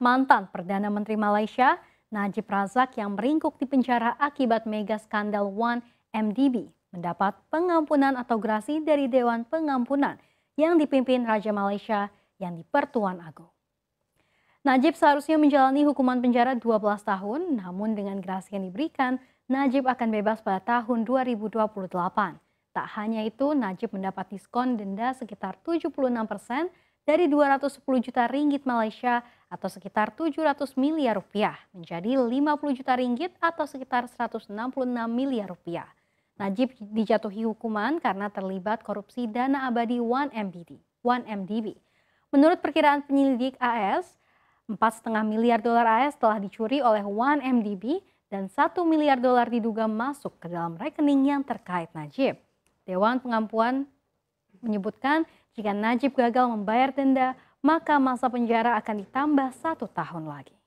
mantan Perdana Menteri Malaysia Najib Razak yang meringkuk di penjara akibat mega skandal 1MDB mendapat pengampunan atau grasi dari Dewan Pengampunan yang dipimpin Raja Malaysia yang di Pertuan Agung. Najib seharusnya menjalani hukuman penjara 12 tahun, namun dengan grasi yang diberikan, Najib akan bebas pada tahun 2028. Tak hanya itu, Najib mendapat diskon denda sekitar 76 persen dari 210 juta ringgit Malaysia atau sekitar 700 miliar rupiah menjadi 50 juta ringgit atau sekitar 166 miliar rupiah. Najib dijatuhi hukuman karena terlibat korupsi dana abadi 1MBD. 1MDB. Menurut perkiraan penyelidik AS, 4,5 miliar dolar AS telah dicuri oleh 1MDB dan 1 miliar dolar diduga masuk ke dalam rekening yang terkait Najib. Dewan Pengampuan menyebutkan jika Najib gagal membayar denda, maka masa penjara akan ditambah satu tahun lagi.